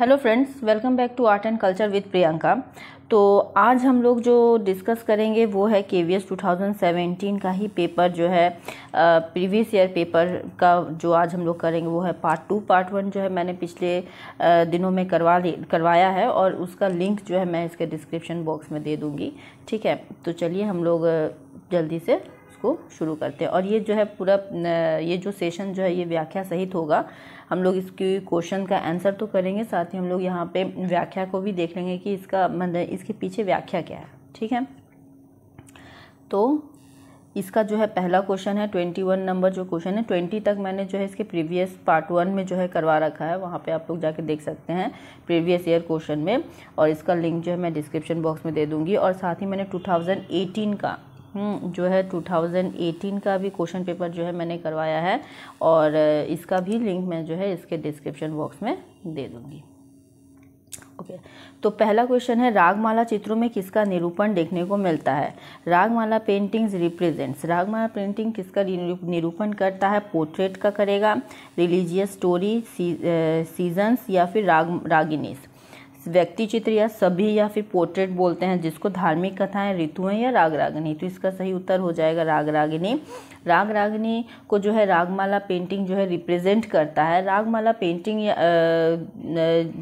Hello friends welcome back to art and culture with Priyanka तो आज हम लोग जो डिस्कस करेंगे वो है के वी एस टू का ही पेपर जो है प्रीवियस ईयर पेपर का जो आज हम लोग करेंगे वो है पार्ट टू पार्ट वन जो है मैंने पिछले दिनों में करवा करवाया है और उसका लिंक जो है मैं इसके डिस्क्रिप्शन बॉक्स में दे दूँगी ठीक है तो चलिए हम लोग जल्दी से उसको शुरू करते हैं और ये जो है पूरा ये जो सेशन जो है ये व्याख्या सहित होगा हम लोग इसकी क्वेश्चन का आंसर तो करेंगे साथ ही हम लोग यहाँ पे व्याख्या को भी देख लेंगे कि इसका मतलब इसके पीछे व्याख्या क्या है ठीक है तो इसका जो है पहला क्वेश्चन है ट्वेंटी वन नंबर जो क्वेश्चन है ट्वेंटी तक मैंने जो है इसके प्रीवियस पार्ट वन में जो है करवा रखा है वहाँ पे आप लोग जाके देख सकते हैं प्रीवियस ईयर क्वेश्चन में और इसका लिंक जो है मैं डिस्क्रिप्शन बॉक्स में दे दूंगी और साथ ही मैंने टू थाउजेंड एटीन का हम्म, जो है 2018 का भी क्वेश्चन पेपर जो है मैंने करवाया है और इसका भी लिंक मैं जो है इसके डिस्क्रिप्शन बॉक्स में दे दूँगी ओके okay. तो पहला क्वेश्चन है रागमाला चित्रों में किसका निरूपण देखने को मिलता है Ragamala paintings represents Ragamala painting किसका निरूपण करता है पोर्ट्रेट का करेगा रिलीजियस स्टोरी सी, सीजन्स या फिर राग रागिनीस व्यक्ति चित्र या सभी या फिर पोर्ट्रेट बोलते हैं जिसको धार्मिक कथाएं ऋतुएं या राग रागिनी तो इसका सही उत्तर हो जाएगा राग रागिनी राग रागिनी को जो है रागमाला पेंटिंग जो है रिप्रेजेंट करता है रागमाला पेंटिंग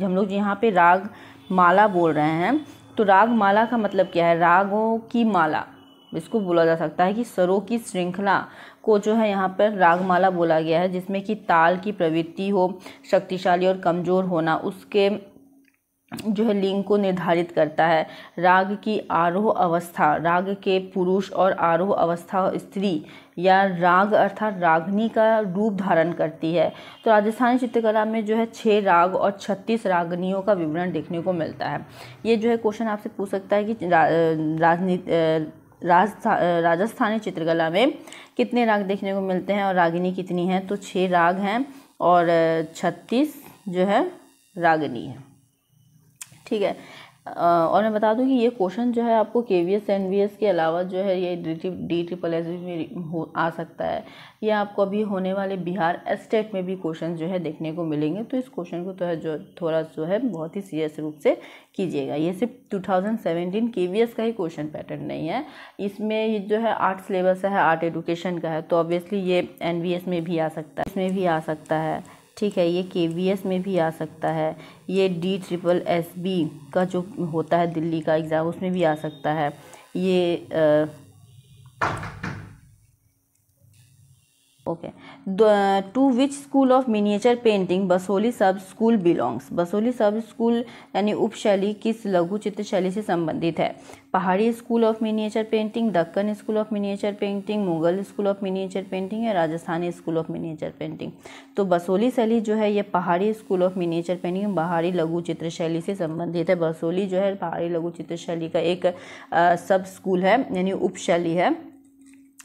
हम लोग यहाँ पे राग माला बोल रहे हैं तो राग माला का मतलब क्या है रागों की माला इसको बोला जा सकता है कि सरों की श्रृंखला को जो है यहाँ पर रागमाला बोला गया है जिसमें कि ताल की प्रवृत्ति हो शक्तिशाली और कमज़ोर होना उसके जो है लिंग को निर्धारित करता है राग की आरोह अवस्था राग के पुरुष और आरोह अवस्था स्त्री या राग अर्थात रागनी का रूप धारण करती है तो राजस्थानी चित्रकला में जो है छः राग और छत्तीस रागनियों का विवरण देखने को मिलता है ये जो है क्वेश्चन आपसे पूछ सकता है कि राजनीति राज राजस्थानी चित्रकला में कितने राग देखने को मिलते हैं और रागिनी कितनी है तो छः राग हैं और छत्तीस जो है रागिनी है ठीक है और मैं बता दूं कि ये क्वेश्चन जो है आपको K V S N V S के अलावा जो है ये डी ट्रिपल एस में हो आ सकता है ये आपको अभी होने वाले बिहार एस्टेट e में भी क्वेश्चन जो है देखने को मिलेंगे तो इस क्वेश्चन को तो है जो थोड़ा जो है बहुत ही सीरियस रूप से कीजिएगा ये सिर्फ 2017 के वी एस का ही क्वेश्चन पैटर्न नहीं है इसमें ये जो है आर्ट सिलेबस है आर्ट एडुकेशन का है तो ऑब्वियसली ये एन वी एस में भी आ सकता है इसमें भी आ सकता है ठीक है ये के वी एस में भी आ सकता है ये डी ट्रिपल एस बी का जो होता है दिल्ली का एग्ज़ाम उसमें भी आ सकता है ये आ, okay to which school of miniature painting Basohli sub school belongs Basoli sub school यानी उपशैली किस लघु चित्र शैली से संबंधित है Pahari school of miniature painting Deccan school of miniature painting Mughal school of miniature painting या Rajasthani school of miniature painting तो बसोली शैली जो है ये पहाड़ी स्कूल ऑफ मिनिएचर पेंटिंग पहाड़ी लघु चित्र शैली से संबंधित है बसोली जो है पहाड़ी लघु चित्र शैली का एक सब स्कूल है यानी उपशैली है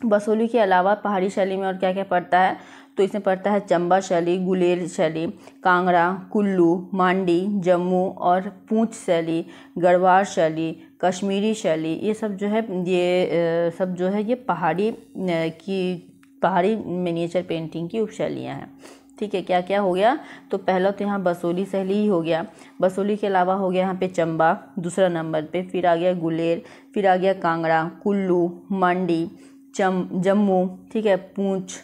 बसोली के अलावा पहाड़ी शैली में और क्या क्या पड़ता है तो इसमें पड़ता है चंबा शैली गुलेर शैली कांगड़ा कुल्लू मांडी जम्मू और पूंछ शैली गढ़वार शैली कश्मीरी शैली ये सब जो है ये सब जो है ये पहाड़ी की पहाड़ी मिनिएचर पेंटिंग की उपशैलियाँ हैं ठीक है क्या क्या हो गया तो पहला तो यहाँ बसोली शैली ही हो गया बसोली के अलावा हो गया यहाँ पे चंबा दूसरा नंबर पे फिर आ गया गुलेर फिर आ गया कांगड़ा कुल्लू मांडी जम जम्मू ठीक है पूंछ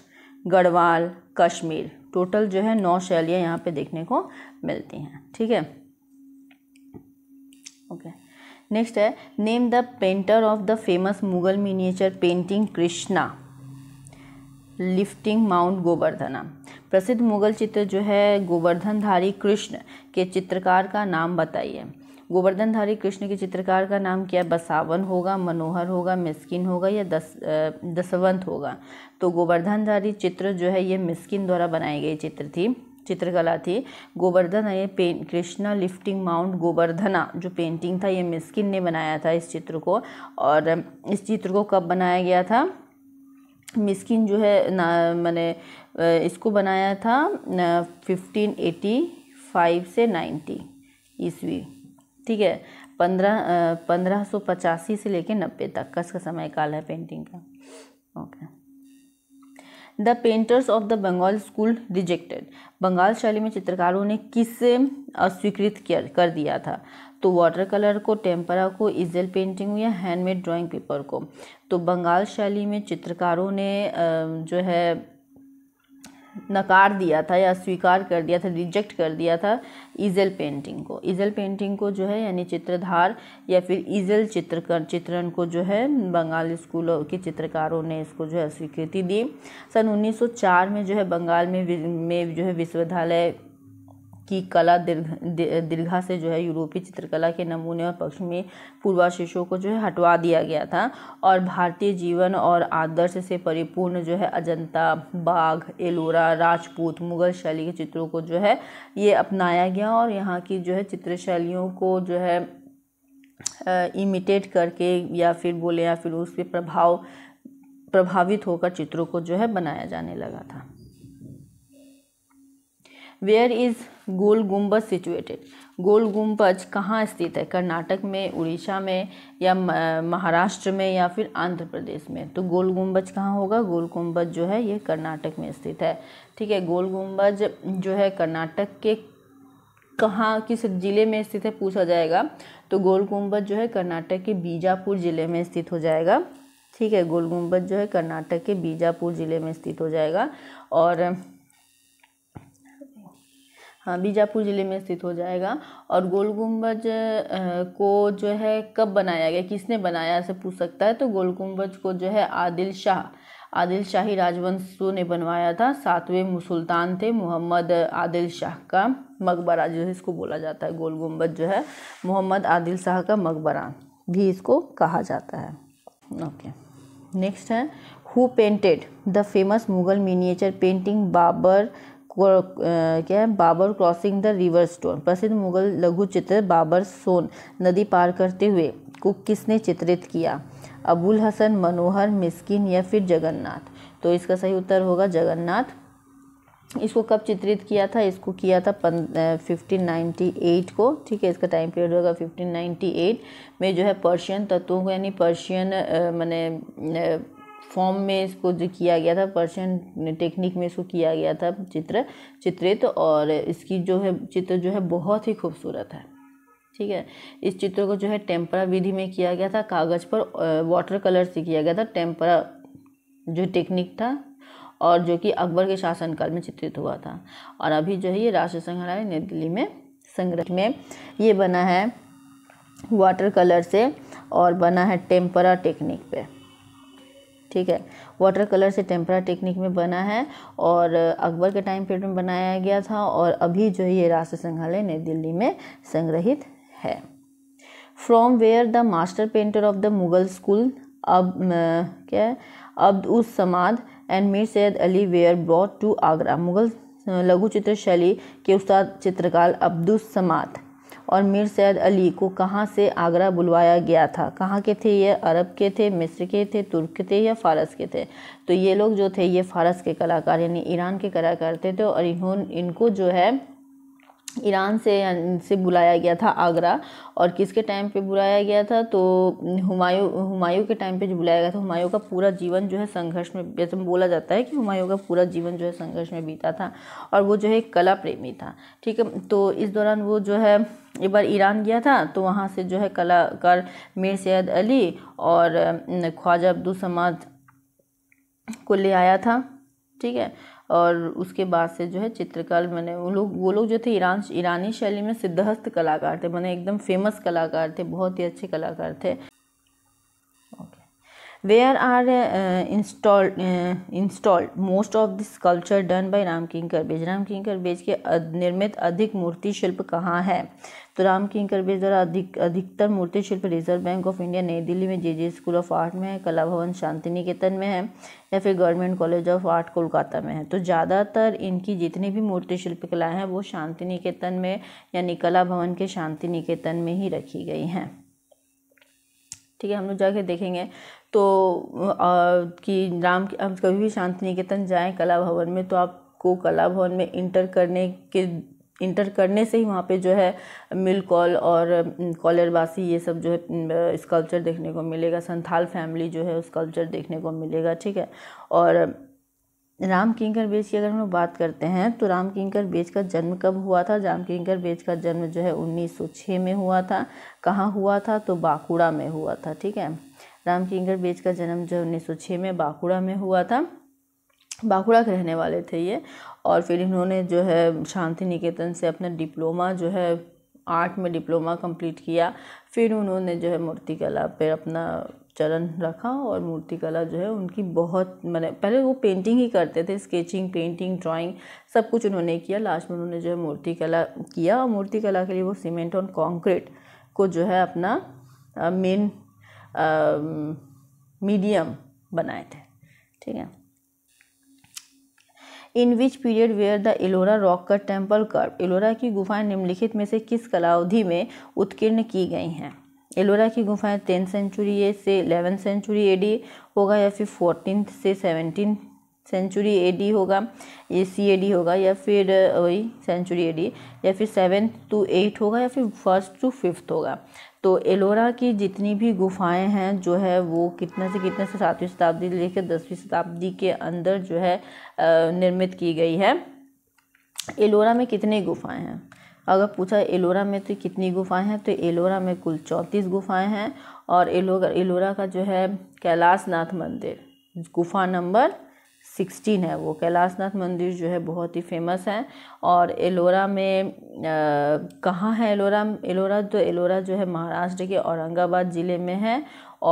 गढ़वाल कश्मीर टोटल जो है नौ शैलियाँ यहाँ पे देखने को मिलती हैं ठीक है ओके नेक्स्ट है name the painter of the famous Mughal miniature painting Krishna lifting Mount Govardhana प्रसिद्ध मुगल चित्र जो है गोवर्धनधारी कृष्ण के चित्रकार का नाम बताइए गोवर्धनधारी कृष्ण के चित्रकार का नाम क्या बसावन होगा मनोहर होगा मिस्किन होगा या दस दसवंत होगा तो गोवर्धनधारी चित्र जो है ये मिस्किन द्वारा बनाई गई चित्र थी चित्रकला थी गोवर्धन ये paint Krishna lifting Mount Govardhana जो पेंटिंग था ये मिस्किन ने बनाया था इस चित्र को और इस चित्र को कब बनाया गया था मिस्किन जो है ना मैंने इसको बनाया था फिफ्टीन एटी फाइव से नाइन्टी ईस्वी ठीक है पंद्रह पंद्रह सौ पचासी से लेकर नब्बे तक कस का समय काल है पेंटिंग का okay the painters of the Bengal school rejected Bengal शैली में चित्रकारों ने किससे अस्वीकृत किया कर दिया था तो वाटर कलर को टेम्परा को इजल पेंटिंग या हैंडमेड ड्राइंग पेपर को तो बंगाल शैली में चित्रकारों ने जो है नकार दिया था या स्वीकार कर दिया था रिजेक्ट कर दिया था ईजल पेंटिंग को ईजल पेंटिंग को जो है यानी चित्रधार या फिर ईजल चित्र चित्रण को जो है बंगाल स्कूल के चित्रकारों ने इसको जो है स्वीकृति दी सन 1904 में जो है बंगाल में में जो है विश्वविद्यालय की कला दीर्घ दीर्घा से जो है यूरोपीय चित्रकला के नमूने और पश्चिमी पूर्वावशेषों को जो है हटवा दिया गया था और भारतीय जीवन और आदर्श से परिपूर्ण जो है अजंता बाघ एलोरा राजपूत मुगल शैली के चित्रों को जो है ये अपनाया गया और यहाँ की जो है चित्र शैलियों को जो है इमिटेट करके या फिर बोले या फिर उस पर प्रभाव प्रभावित होकर चित्रों को जो है बनाया जाने लगा था वेयर इज़ गोल गुम्बज सिचुएटेड गोल गुम्बज कहाँ स्थित है कर्नाटक में उड़ीसा में या महाराष्ट्र में या फिर आंध्र प्रदेश में तो गोल गुम्बज कहाँ होगा गोल गुम्बज जो है ये कर्नाटक में स्थित है ठीक है गोल गुम्बज जो है कर्नाटक के कहाँ किस ज़िले में स्थित है पूछा जाएगा तो गोल गुम्बज जो है कर्नाटक के बीजापुर ज़िले में स्थित हो जाएगा ठीक है गोल गुम्बज जो है कर्नाटक के बीजापुर ज़िले में स्थित हो जाएगा और हाँ बीजापुर ज़िले में स्थित हो जाएगा और गोल गुम्बज को जो है कब बनाया गया किसने बनाया ऐसे पूछ सकता है तो गोल गुम्बज को जो है आदिल शाह आदिल शाही राजवंशों ने बनवाया था सातवें सुल्तान थे मोहम्मद आदिल शाह का मकबरा जो है इसको बोला जाता है गोल गुम्बज जो है मोहम्मद आदिल शाह का मकबरा भी इसको कहा जाता है ओके नेक्स्ट है who painted the famous Mughal miniature painting Babur क्या है Babur crossing the river stone प्रसिद्ध मुगल लघु चित्र बाबर सोन नदी पार करते हुए को किसने चित्रित किया अबुल हसन मनोहर मिस्किन या फिर जगन्नाथ तो इसका सही उत्तर होगा जगन्नाथ इसको कब चित्रित किया था इसको किया था फिफ्टीन नाइन्टी एट को ठीक है इसका टाइम पीरियड होगा फिफ्टीन नाइन्टी एट में जो है पर्शियन तत्वों को यानी पर्शियन मैंने फॉर्म में इसको जो किया गया था पर्शियन टेक्निक में इसको किया गया था चित्र चित्रित और इसकी जो है चित्र जो है बहुत ही खूबसूरत है ठीक है इस चित्र को जो है टेम्परा विधि में किया गया था कागज़ पर वाटर कलर से किया गया था टेम्परा जो टेक्निक था और जो कि अकबर के शासनकाल में चित्रित हुआ था और अभी जो है ये राष्ट्र संग्रहालय नई दिल्ली में संग्रह में ये बना है वाटर कलर से और बना है टेम्परा टेक्निक पे ठीक है वाटर कलर से टेम्परा टेक्निक में बना है और अकबर के टाइम पीरियड में बनाया गया था और अभी जो है ये राष्ट्र संग्रहालय नई दिल्ली में संग्रहित है from where the master painter of the Mughal school अब क्या है अब उस Samad and Mir Sayyid Ali were brought to Agra Mughal लघु चित्र शैली के उस्ताद चित्रकार अब्दुल समाथ और मीर सैद अली को कहाँ से आगरा बुलवाया गया था कहाँ के थे ये अरब के थे मिस्र के थे तुर्क के थे या फ़ारस के थे तो ये लोग जो थे ये फ़ारस के कलाकार यानी ईरान के कलाकार थे तो और इन्होंने इनको जो है ईरान से से बुलाया गया था आगरा और किसके टाइम पे बुलाया गया था तो हुमायूं हुमायूं के टाइम पे जो बुलाया गया था हुमायूं का पूरा जीवन जो है संघर्ष में जैसे बोला जाता है कि हुमायूं का पूरा जीवन जो है संघर्ष में बीता था और वो जो है कला प्रेमी था ठीक है तो इस दौरान वो जो है एक बार ईरान गया था तो वहाँ से जो है कलाकार मीर सैद अली और ख्वाजा अब्दुल समाद को ले आया था ठीक है और उसके बाद से जो है चित्रकार मैंने वो लोग वो लोग जो थे ईरान ईरानी शैली में सिद्धहस्त कलाकार थे मैंने एकदम फेमस कलाकार थे बहुत ही अच्छे कलाकार थे where are uh, install uh, installed most of the sculpture done Ram Kinkar Baij Ram Kinkar Baij के निर्मित अधिक मूर्ति शिल्प कहाँ है तो राम किंकर बेज द्वारा अधिक अधिकतर मूर्ति शिल्प रिजर्व बैंक ऑफ इंडिया नई दिल्ली में J J school of art में है कला भवन शांति निकेतन में है या फिर government college of art Kolkata में है तो ज़्यादातर इनकी जितनी भी मूर्ति शिल्प कलाएँ हैं वो शांति निकेतन में यानी कला भवन के शांति निकेतन में ही रखी गई हैं ठीक है हम लोग जाके देखेंगे तो आ, कि राम कभी भी शांति निकेतन जाएँ कला भवन में तो आपको कला भवन में इंटर करने के इंटर करने से ही वहाँ पे जो है मिल कॉल और कॉलर बासी ये सब जो है स्कल्पचर देखने को मिलेगा संथाल फैमिली जो है स्कल्पचर देखने को मिलेगा ठीक है और राम किंकर बेच की अगर हम बात करते हैं तो राम किंकर बेच का जन्म कब हुआ था राम किंकर बेच का जन्म जो है 1906 में हुआ था कहाँ हुआ था तो बांकुड़ा में हुआ था ठीक है राम किंकर बेच का जन्म जो है 1906 में बांकुड़ा में हुआ था बांकुड़ा के रहने वाले थे ये और फिर इन्होंने जो है शांति निकेतन से अपना डिप्लोमा जो है आर्ट में डिप्लोमा कंप्लीट किया फिर उन्होंने जो है मूर्तिकला पर अपना चरण रखा और मूर्तिकला जो है उनकी बहुत मैंने पहले वो पेंटिंग ही करते थे स्केचिंग पेंटिंग ड्राइंग सब कुछ उन्होंने किया लास्ट में उन्होंने जो है मूर्तिकला किया और मूर्तिकला के लिए वो सीमेंट और कंक्रीट को जो है अपना मेन मीडियम बनाए थे ठीक है in which period were the Ellora rock का टेम्पल कर्व एलोरा की गुफाएं निम्नलिखित में से किस कलावधि में उत्कीर्ण की गई हैं एलोरा की गुफाएं टेंथ सेंचुरी ए से एलेवन सेंचुरी एडी होगा या फिर फोर्टीन से सेवनटीन सेंचुरी एडी होगा ए सी एडी होगा या फिर वही सेंचुरी एडी या फिर सेवन्थ टू एट होगा या फिर फर्स्ट टू फिफ्थ होगा तो एलोरा की जितनी भी गुफाएं हैं जो है वो कितने से कितने से सातवीं शताब्दी लेकर दसवीं शताब्दी के अंदर जो है निर्मित की गई है एलोरा में कितनी गुफाएं हैं अगर पूछा एलोरा में तो कितनी गुफाएं हैं तो एलोरा में कुल चौंतीस गुफाएं हैं और एलो एलोरा का जो है कैलाश नाथ मंदिर गुफा नंबर सिक्सटीन है वो कैलाश नाथ मंदिर जो है बहुत ही फेमस है और एलोरा में कहाँ है एलोरा एलोरा तो एलोरा जो है महाराष्ट्र के औरंगाबाद ज़िले में है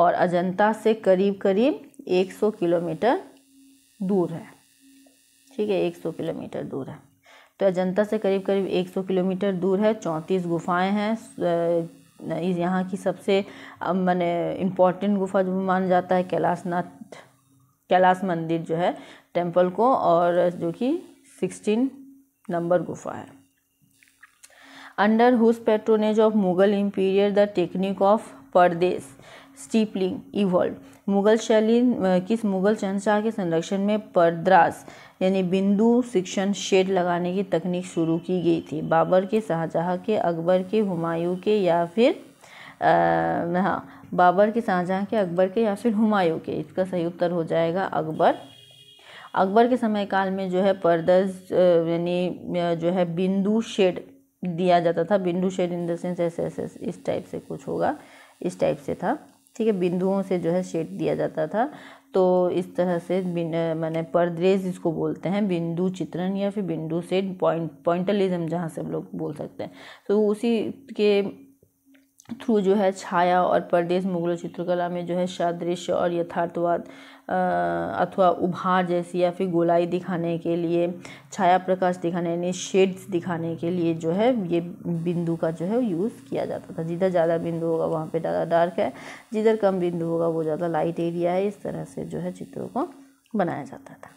और अजंता से करीब करीब 100 किलोमीटर दूर है ठीक है 100 किलोमीटर दूर है तो अजंता से करीब करीब 100 किलोमीटर दूर है चौंतीस गुफाएं हैं यहाँ की सबसे मैंने इम्पोर्टेंट गुफा जो माना जाता है कैलाशनाथ कैलाश मंदिर जो है टेम्पल को और जो कि सिक्सटीन नंबर गुफा है under whose patronage of Mughal imperial the technique of Pardaz stippling evolve Mughal शैली किस मुगल शहनशाह के संरक्षण में परद्रास यानी बिंदु शिक्षण शेड लगाने की तकनीक शुरू की गई थी बाबर के शाहजहाँ के अकबर के हुमायूं के या फिर हाँ बाबर के शाहजहाँ के अकबर के या फिर हुमायूं के इसका सही उत्तर हो जाएगा अकबर अकबर के समय काल में जो है पर्दस यानी जो है बिंदु शेड दिया जाता था बिंदु शेड इन द सेंस ऐसे ऐसे इस टाइप से कुछ होगा इस टाइप से था ठीक है बिंदुओं से जो है शेड दिया जाता था तो इस तरह से मैंने परद्रेज इसको बोलते हैं बिंदु चित्रण या फिर बिंदु सेट पॉइंट पॉइंटलिज्म जहाँ से हम लोग बोल सकते हैं तो उसी के थ्रू जो है छाया और परदेश मुगलों चित्रकला में जो है सादृश्य और यथार्थवाद अथवा उभार जैसी या फिर गोलाई दिखाने के लिए छाया प्रकाश दिखाने यानी शेड्स दिखाने के लिए जो है ये बिंदु का जो है यूज़ किया जाता था जिधर ज़्यादा बिंदु होगा वहाँ पे ज़्यादा डार्क है जिधर कम बिंदु होगा वो ज़्यादा लाइट एरिया है इस तरह से जो है चित्रों को बनाया जाता था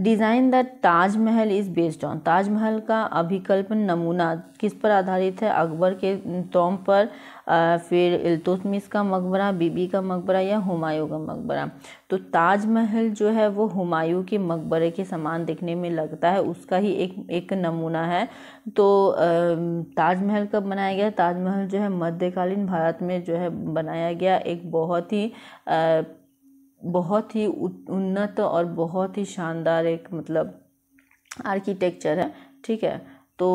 design the Taj Mahal is based on Taj Mahal का अभिकल्प नमूना किस पर आधारित है अकबर के तोम पर फिर इल्तुतमिस का मकबरा बीबी का मकबरा या हुमायूं का मकबरा तो ताजमहल जो है वो हुमायूं के मकबरे के समान दिखने में लगता है उसका ही एक एक नमूना है तो ताजमहल कब बनाया गया ताजमहल जो है मध्यकालीन भारत में जो है बनाया गया एक बहुत ही आ, बहुत ही उन्नत और बहुत ही शानदार एक मतलब आर्किटेक्चर है ठीक है तो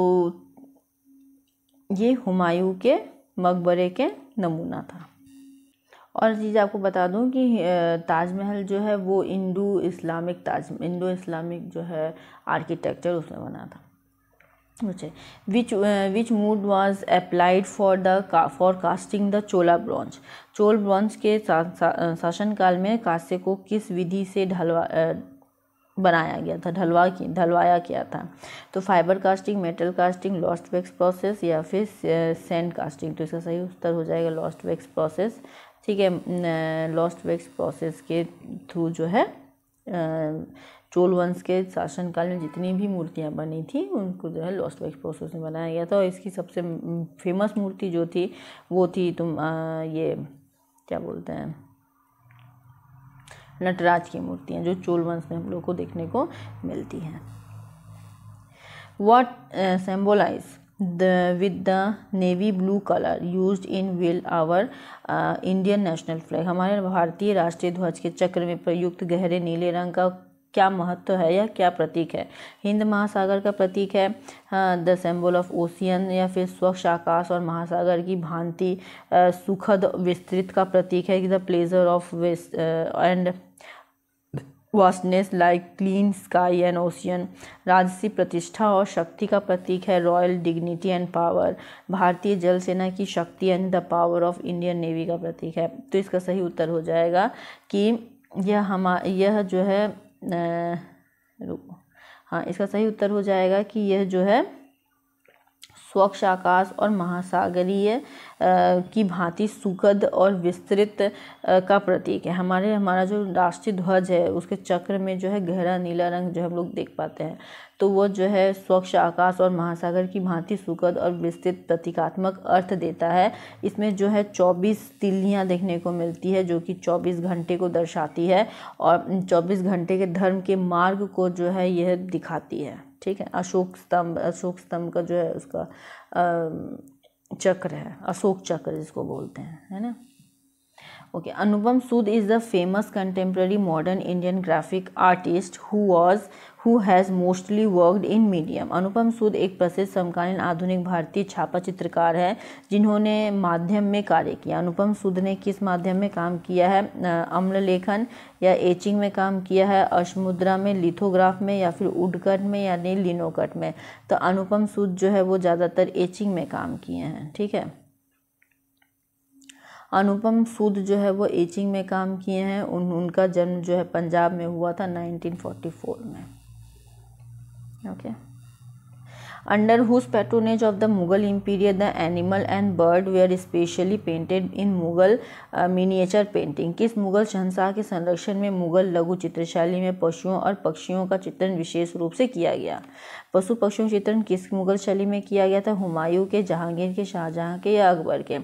ये हुमायूं के मकबरे के नमूना था और चीज़ आपको बता दूं कि ताजमहल जो है वो Indo Islamic Taj Indo Islamic जो है आर्किटेक्चर उसने बना था अच्छा which which mould was applied for the for casting the Chola bronze Chola bronze के शासनकाल में कांस्य को किस विधि से ढलवा बनाया गया था ढलवा की ढलवाया गया था तो fibre casting metal casting lost wax process या फिर सेंड कास्टिंग तो इसका सही उत्तर हो जाएगा लॉस्ट वेक्स प्रोसेस ठीक है लॉस्ट वेक्स प्रोसेस के थ्रू जो है चोल वंश के शासनकाल में जितनी भी मूर्तियाँ बनी थी उनको जो है लॉस्ट वाइफ प्रोसेस में बनाया गया था और इसकी सबसे फेमस मूर्ति जो थी वो थी तुम आ, ये क्या बोलते हैं नटराज की मूर्तियाँ जो चोल वंश में हम लोग को देखने को मिलती हैं what symbolise the with the navy blue colour use in will our Indian national flag हमारे भारतीय राष्ट्रीय ध्वज के चक्र में प्रयुक्त गहरे नीले रंग का क्या महत्व है या क्या प्रतीक है हिंद महासागर का प्रतीक है हाँ, द सिंबल ऑफ ओशियन या फिर स्वच्छ आकाश और महासागर की भांति सुखद विस्तृत का प्रतीक है the pleasure of vast and vastness like clean sky and ocean राजसी प्रतिष्ठा और शक्ति का प्रतीक है रॉयल डिग्निटी एंड पावर भारतीय जल सेना की शक्ति and the power of Indian navy का प्रतीक है तो इसका सही उत्तर हो जाएगा कि यह हम यह जो है रुको हाँ इसका सही उत्तर हो जाएगा कि यह जो है स्वच्छ आकाश और महासागरीय की भांति सुखद और विस्तृत का प्रतीक है हमारे हमारा जो राष्ट्रीय ध्वज है उसके चक्र में जो है गहरा नीला रंग जो हम लोग देख पाते हैं तो वो जो है स्वच्छ आकाश और महासागर की भांति सुखद और विस्तृत प्रतीकात्मक अर्थ देता है इसमें जो है चौबीस तिल्लियाँ देखने को मिलती है जो कि चौबीस घंटे को दर्शाती है और चौबीस घंटे के धर्म के मार्ग को जो है यह दिखाती है ठीक है अशोक स्तंभ अशोक स्तंभ का जो है उसका चक्र है अशोक चक्र जिसको बोलते हैं है ना okay Anupam Sood is the famous contemporary modern Indian graphic artist who was who has mostly worked in medium Anupam Sood एक प्रसिद्ध समकालीन आधुनिक भारतीय छापा चित्रकार है जिन्होंने माध्यम में कार्य किया अनुपम सूद ने किस माध्यम में काम किया है अम्ल लेखन या एचिंग में काम किया है अशमुद्रा में लिथोग्राफ में या फिर उडकट में यानी लिनोकट में तो अनुपम सूद जो है वो ज़्यादातर एचिंग में काम किए हैं ठीक है अनुपम सूद जो है वो एचिंग में काम किए हैं उन उनका जन्म जो है पंजाब में हुआ था 1944 में okay okay. Under whose patronage of the Mughal imperial the animal and bird were specially painted in Mughal miniature painting किस मुगल शहनशाह के संरक्षण में मुगल लघु चित्रशैली में पशुओं और पक्षियों का चित्रण विशेष रूप से किया गया पशु पक्षियों चित्रण किस मुगल शैली में किया गया था हुमायूं के जहांगीर के शाहजहाँ के या अकबर के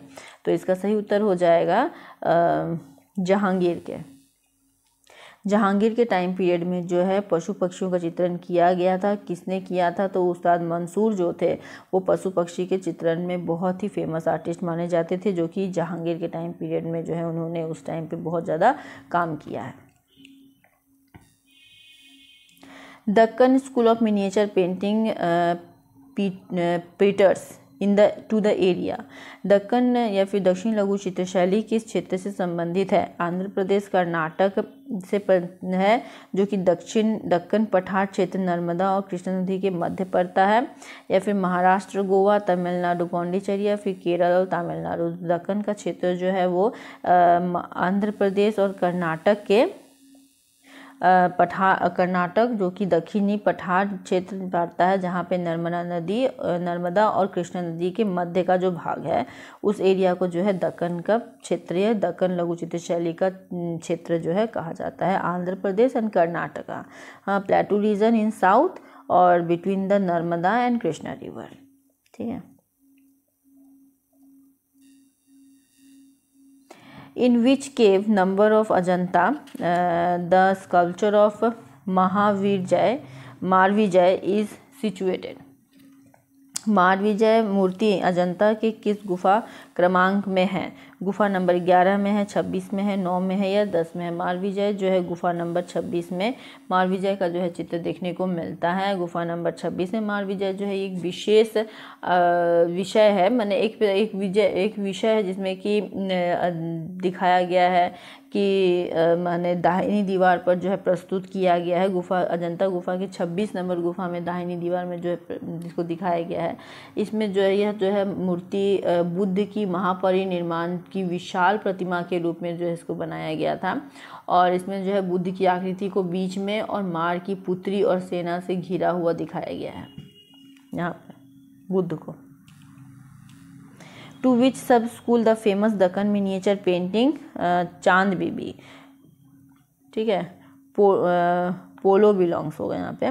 तो इसका सही उत्तर हो जाएगा जहांगीर के जहांगीर के टाइम पीरियड में जो है पशु पक्षियों का चित्रण किया गया था किसने किया था तो उस्ताद मंसूर जो थे वो पशु पक्षी के चित्रण में बहुत ही फेमस आर्टिस्ट माने जाते थे जो कि जहांगीर के टाइम पीरियड में जो है उन्होंने उस टाइम पे बहुत ज़्यादा काम किया है Deccan school of miniature painting painters in the to the area Deccan या फिर दक्षिण लघु चित्र शैली किस क्षेत्र से संबंधित है आंध्र प्रदेश कर्नाटक से है जो कि दक्षिण दक्कन पठार क्षेत्र नर्मदा और कृष्णा नदी के मध्य पड़ता है या फिर महाराष्ट्र गोवा तमिलनाडु पौंडीचेरी या फिर केरल और तमिलनाडु दक्कन का क्षेत्र जो है वो आंध्र प्रदेश और कर्नाटक के पठा कर्नाटक जो कि दक्षिणी पठार क्षेत्र में पड़ता है जहाँ पे नर्मदा नदी नर्मदा और कृष्णा नदी के मध्य का जो भाग है उस एरिया को जो है दक्कन का क्षेत्रीय दक्कन लघु चित्र शैली का क्षेत्र जो है कहा जाता है आंध्र प्रदेश एंड कर्नाटका हाँ प्लेटू रीजन इन साउथ और between the Narmada and Krishna river ठीक है in which cave number of Ajanta the sculpture of Mahavir Jay Maravijay is situated Maravijay मूर्ति अजंता के किस गुफा क्रमांक में है गुफा नंबर ग्यारह में है छब्बीस में है नौ में है या दस में है मालविजय जो है गुफा नंबर छब्बीस में मालविजय का जो है चित्र देखने को मिलता है गुफा नंबर छब्बीस में मालविजय जो है एक विशेष विषय है मैंने एक एक विजय एक विषय है जिसमें कि दिखाया गया है कि मैंने दाहिनी दीवार पर जो है प्रस्तुत किया गया है गुफा अजंता गुफा की छब्बीस नंबर गुफा में दाहिनी दीवार में जो है जिसको दिखाया गया है इसमें जो है यह जो है मूर्ति बुद्ध की महापरिनिर्माण की विशाल प्रतिमा के रूप में जो है इसको बनाया गया था और इसमें जो है बुद्ध की आकृति को बीच में और मार की पुत्री और सेना से घिरा हुआ दिखाया गया है यहाँ पर बुद्ध को to which sub school the famous Deccan miniature painting Chand Bibi ठीक है पो, आ, पोलो बिलोंग्स होगा यहाँ पे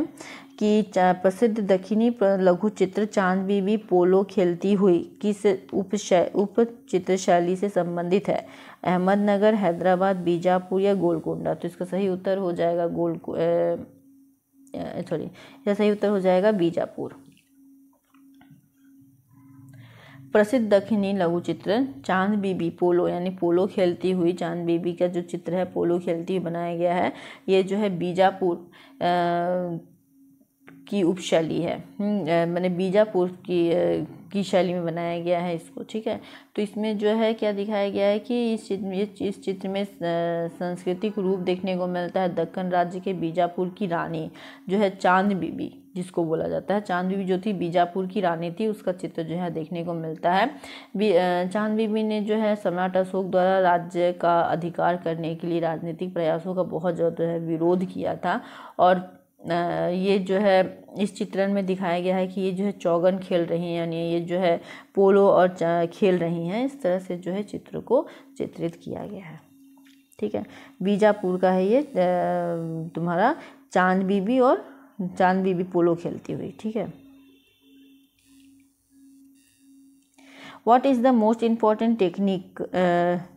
की प्रसिद्ध दक्षिणी लघु चित्र चांद बीबी पोलो खेलती हुई किस उप उप चित्र शैली से संबंधित है अहमदनगर हैदराबाद बीजापुर या गोलकुंडा तो इसका सही उत्तर हो जाएगा गोल सॉरी इसका सही उत्तर हो जाएगा बीजापुर प्रसिद्ध दक्षिणी लघु चित्र चांद बीबी पोलो यानी पोलो खेलती हुई चांद बीबी का जो चित्र है पोलो खेलती हुई बनाया गया है ये जो है बीजापुर की उपशैली है हम्म, मैंने बीजापुर की की शैली में बनाया गया है इसको ठीक है तो इसमें जो है क्या दिखाया गया है कि इस चित्र इस चित्र में सांस्कृतिक रूप देखने को मिलता है दक्कन राज्य के बीजापुर की रानी जो है चांद बीबी जिसको बोला जाता है चांद बीबी जो थी बीजापुर की रानी थी उसका चित्र जो है देखने को मिलता है बी चांद बीबी ने जो है सम्राट अशोक द्वारा राज्य का अधिकार करने के लिए राजनीतिक प्रयासों का बहुत ज़्यादा जो है विरोध किया था और ये जो है इस चित्रण में दिखाया गया है कि ये जो है चौगन खेल रही हैं यानी ये जो है पोलो और खेल रही हैं इस तरह से जो है चित्र को चित्रित किया गया है ठीक है बीजापुर का है ये तुम्हारा चांद बीबी और चांद बीबी पोलो खेलती हुई ठीक है what is the most important technique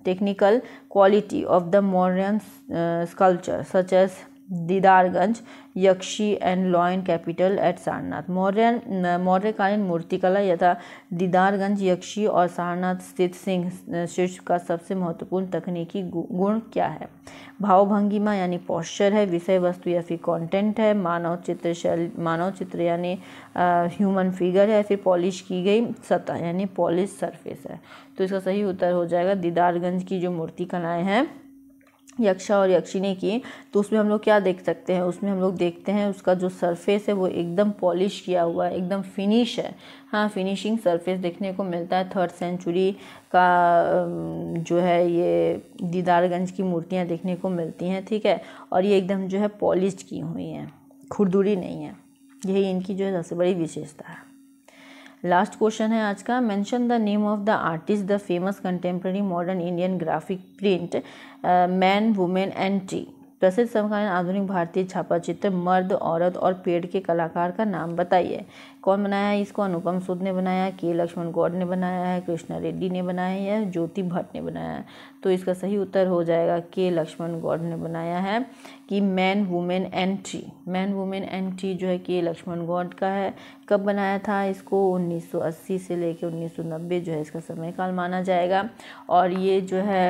technical quality of the modern sculpture such as Didarganj Yakshi and lion capital at Sarnath Maurya मौर्यकालीन मूर्तिकला यथा दीदारगंज यक्षी और सारनाथ स्थित सिंह शीर्ष का सबसे महत्वपूर्ण तकनीकी गुण क्या है भावभंगिमा यानी पॉस्चर है विषय वस्तु या फिर कंटेंट है मानव चित्र शैली मानव चित्र यानी ह्यूमन फिगर है फिर पॉलिश की गई सतह यानी पॉलिश सरफेस है तो इसका सही उत्तर हो जाएगा दीदारगंज की जो मूर्तिकलाएँ हैं यक्षा और यक्षिणी की तो उसमें हम लोग क्या देख सकते हैं उसमें हम लोग देखते हैं उसका जो सरफेस है वो एकदम पॉलिश किया हुआ है एकदम फिनिश है हाँ फिनिशिंग सरफेस देखने को मिलता है थर्ड सेंचुरी का जो है ये दीदारगंज की मूर्तियाँ देखने को मिलती हैं ठीक है और ये एकदम जो है पॉलिश की हुई हैं खुरदुरी नहीं है यही इनकी जो है सबसे बड़ी विशेषता है लास्ट क्वेश्चन है आज का mention the name of the artist the famous contemporary modern Indian graphic print man women and tree प्रसिद्ध समकालीन आधुनिक भारतीय छापा चित्र मर्द औरत और पेड़ के कलाकार का नाम बताइए कौन बनाया है इसको अनुपम सूद ने बनाया है के लक्ष्मण गौड़ ने बनाया है कृष्णा रेड्डी ने बनाया है या ज्योति भट्ट ने बनाया है तो इसका सही उत्तर हो जाएगा के लक्ष्मण गौड़ ने बनाया है कि man women and tree man women and tree जो है के लक्ष्मण गौड़ का है कब बनाया था इसको 1980 से लेकर 1990 जो है इसका समय काल माना जाएगा और ये जो है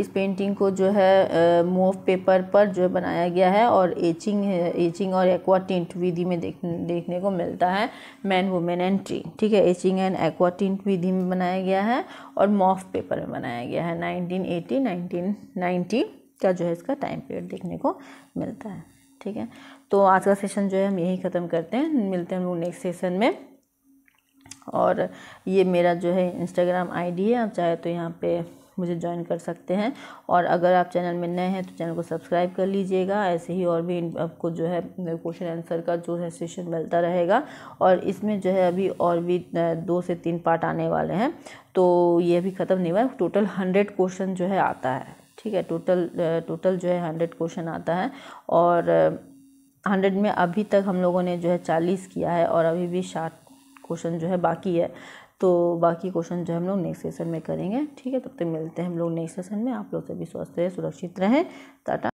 इस पेंटिंग को जो है मोव पेपर पर जो बनाया गया है और एचिंग एचिंग और एक्वा टिंट विधि में देख देखने को मिलता है मैन वुमेन एंड ट्री ठीक है एचिंग एंड एक्वा टिंट विधि में बनाया गया है और मोव पेपर में बनाया गया है 1980 1990 का जो है इसका टाइम पीरियड देखने को मिलता है ठीक है तो आज का सेशन जो है हम यही ख़त्म करते हैं मिलते हैं हम लोग नेक्स्ट सेशन में और ये मेरा जो है इंस्टाग्राम आईडी है आप चाहे तो यहाँ पे मुझे ज्वाइन कर सकते हैं और अगर आप चैनल में नए हैं तो चैनल को सब्सक्राइब कर लीजिएगा ऐसे ही और भी आपको जो है क्वेश्चन आंसर का जो है सेशन मिलता रहेगा और इसमें जो है अभी और भी दो से तीन पार्ट आने वाले हैं तो ये भी ख़त्म नहीं हुआ टोटल हंड्रेड क्वेश्चन जो है आता है ठीक है टोटल टोटल जो है हंड्रेड क्वेश्चन आता है और हंड्रेड में अभी तक हम लोगों ने जो है चालीस किया है और अभी भी साठ क्वेश्चन जो है बाकी है तो बाकी क्वेश्चन जो हम लोग नेक्स्ट सेशन में करेंगे ठीक है तब तक मिलते हैं हम लोग नेक्स्ट सेशन में आप लोग सभी स्वस्थ रहें सुरक्षित रहें टाटा